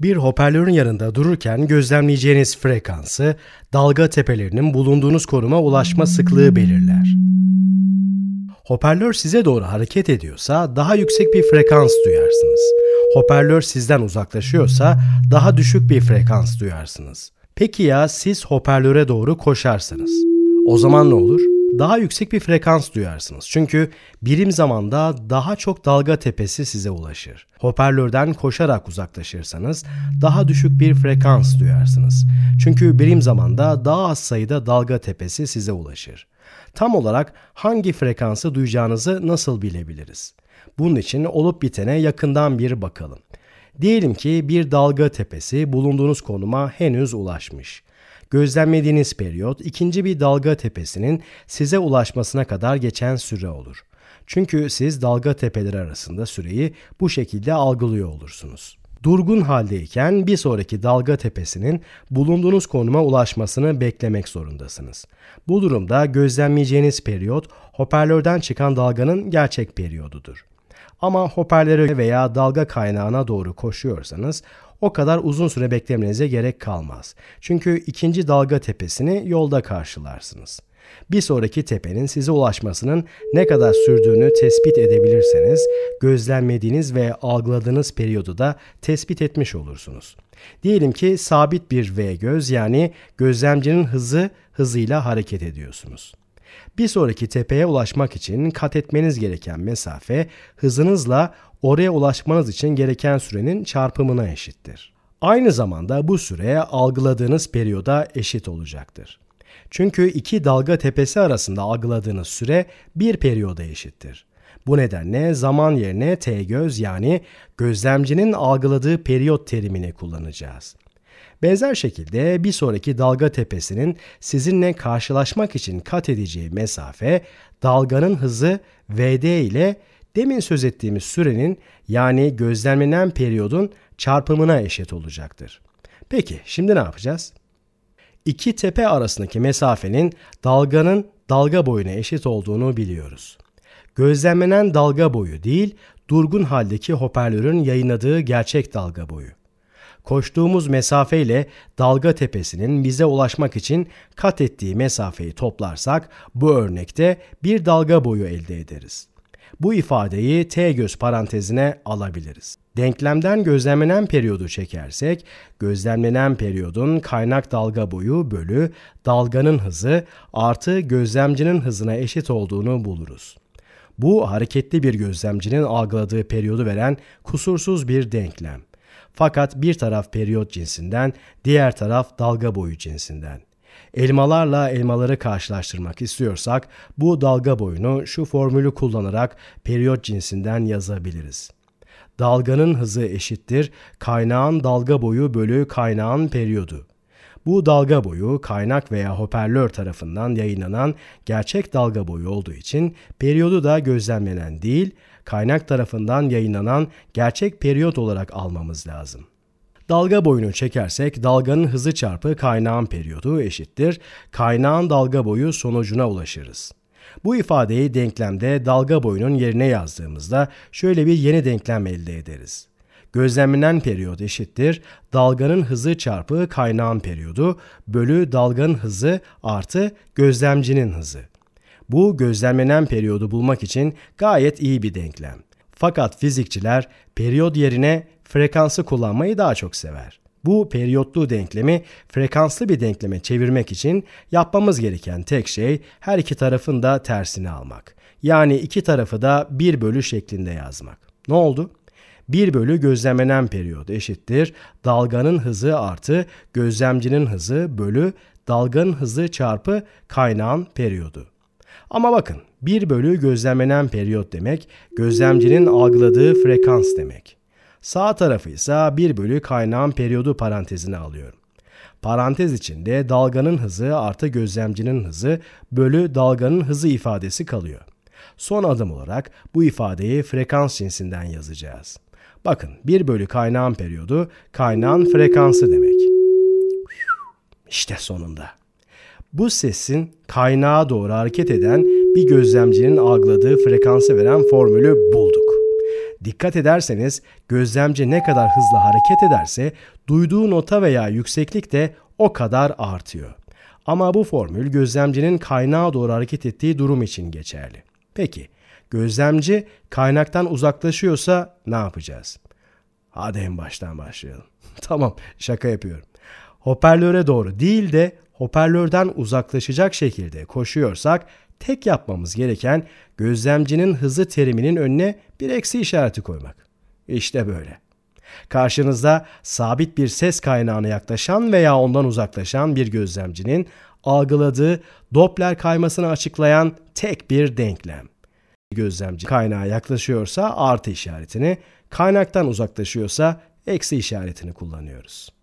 Bir hoparlörün yanında dururken gözlemleyeceğiniz frekansı, dalga tepelerinin bulunduğunuz konuma ulaşma sıklığı belirler. Hoparlör size doğru hareket ediyorsa daha yüksek bir frekans duyarsınız. Hoparlör sizden uzaklaşıyorsa daha düşük bir frekans duyarsınız. Peki ya siz hoparlöre doğru koşarsınız? O zaman ne olur? daha yüksek bir frekans duyarsınız. Çünkü birim zamanda daha çok dalga tepesi size ulaşır. Hoparlörden koşarak uzaklaşırsanız daha düşük bir frekans duyarsınız. Çünkü birim zamanda daha az sayıda dalga tepesi size ulaşır. Tam olarak hangi frekansı duyacağınızı nasıl bilebiliriz? Bunun için olup bitene yakından bir bakalım. Diyelim ki bir dalga tepesi bulunduğunuz konuma henüz ulaşmış gözlemlediğiniz periyot ikinci bir dalga tepesinin size ulaşmasına kadar geçen süre olur. Çünkü siz dalga tepeleri arasında süreyi bu şekilde algılıyor olursunuz. Durgun haldeyken bir sonraki dalga tepesinin bulunduğunuz konuma ulaşmasını beklemek zorundasınız. Bu durumda gözlemleyeceğiniz periyot hoparlörden çıkan dalganın gerçek periyodudur. Ama hoparlöre veya dalga kaynağına doğru koşuyorsanız o kadar uzun süre beklemenize gerek kalmaz. Çünkü ikinci dalga tepesini yolda karşılarsınız. Bir sonraki tepenin size ulaşmasının ne kadar sürdüğünü tespit edebilirseniz, gözlemlediğiniz ve algıladığınız periyodu da tespit etmiş olursunuz. Diyelim ki sabit bir V göz yani gözlemcinin hızı hızıyla hareket ediyorsunuz. Bir sonraki tepeye ulaşmak için kat etmeniz gereken mesafe hızınızla oraya ulaşmanız için gereken sürenin çarpımına eşittir. Aynı zamanda bu süreye algıladığınız periyoda eşit olacaktır. Çünkü iki dalga tepesi arasında algıladığınız süre bir periyoda eşittir. Bu nedenle zaman yerine T göz yani gözlemcinin algıladığı periyot terimini kullanacağız. Benzer şekilde bir sonraki dalga tepesinin sizinle karşılaşmak için kat edeceği mesafe dalganın hızı VD ile demin söz ettiğimiz sürenin yani gözlemlenen periyodun çarpımına eşit olacaktır. Peki şimdi ne yapacağız? İki tepe arasındaki mesafenin dalganın dalga boyuna eşit olduğunu biliyoruz. Gözlemlenen dalga boyu değil, durgun haldeki hoparlörün yayınladığı gerçek dalga boyu. Koştuğumuz mesafe ile dalga tepesinin bize ulaşmak için kat ettiği mesafeyi toplarsak bu örnekte bir dalga boyu elde ederiz. Bu ifadeyi t göz parantezine alabiliriz. Denklemden gözlemlenen periyodu çekersek, gözlemlenen periyodun kaynak dalga boyu bölü dalganın hızı artı gözlemcinin hızına eşit olduğunu buluruz. Bu hareketli bir gözlemcinin algıladığı periyodu veren kusursuz bir denklem. Fakat bir taraf periyot cinsinden, diğer taraf dalga boyu cinsinden. Elmalarla elmaları karşılaştırmak istiyorsak bu dalga boyunu şu formülü kullanarak periyot cinsinden yazabiliriz. Dalganın hızı eşittir kaynağın dalga boyu bölü kaynağın periyodu. Bu dalga boyu kaynak veya hoparlör tarafından yayınlanan gerçek dalga boyu olduğu için periyodu da gözlemlenen değil, kaynak tarafından yayınlanan gerçek periyot olarak almamız lazım. Dalga boyunu çekersek dalganın hızı çarpı kaynağın periyodu eşittir. Kaynağın dalga boyu sonucuna ulaşırız. Bu ifadeyi denklemde dalga boyunun yerine yazdığımızda şöyle bir yeni denklem elde ederiz. Gözlemlenen periyot eşittir dalganın hızı çarpı kaynağın periyodu bölü dalganın hızı artı gözlemcinin hızı. Bu gözlemlenen periyodu bulmak için gayet iyi bir denklem. Fakat fizikçiler periyod yerine frekansı kullanmayı daha çok sever. Bu periyotlu denklemi frekanslı bir denkleme çevirmek için yapmamız gereken tek şey her iki tarafın da tersini almak. Yani iki tarafı da 1 bölü şeklinde yazmak. Ne oldu? 1 bölü gözlemlenen periyot eşittir dalganın hızı artı gözlemcinin hızı bölü dalganın hızı çarpı kaynağın periyodu. Ama bakın 1 bölü gözlemlenen periyot demek gözlemcinin algıladığı frekans demek. Sağ tarafı ise 1 bölü kaynağın periyodu parantezine alıyorum. Parantez içinde dalganın hızı artı gözlemcinin hızı bölü dalganın hızı ifadesi kalıyor. Son adım olarak bu ifadeyi frekans cinsinden yazacağız. Bakın 1 bölü kaynağın periyodu kaynağın frekansı demek. İşte sonunda. Bu sesin kaynağa doğru hareket eden bir gözlemcinin algıladığı frekansı veren formülü bulduk. Dikkat ederseniz gözlemci ne kadar hızlı hareket ederse duyduğu nota veya yükseklik de o kadar artıyor. Ama bu formül gözlemcinin kaynağa doğru hareket ettiği durum için geçerli. Peki gözlemci kaynaktan uzaklaşıyorsa ne yapacağız? Hadi en baştan başlayalım. tamam şaka yapıyorum. Hoparlöre doğru değil de hoparlörden uzaklaşacak şekilde koşuyorsak tek yapmamız gereken gözlemcinin hızı teriminin önüne bir eksi işareti koymak. İşte böyle. Karşınızda sabit bir ses kaynağına yaklaşan veya ondan uzaklaşan bir gözlemcinin algıladığı Doppler kaymasını açıklayan tek bir denklem. Gözlemci kaynağa yaklaşıyorsa artı işaretini, kaynaktan uzaklaşıyorsa eksi işaretini kullanıyoruz.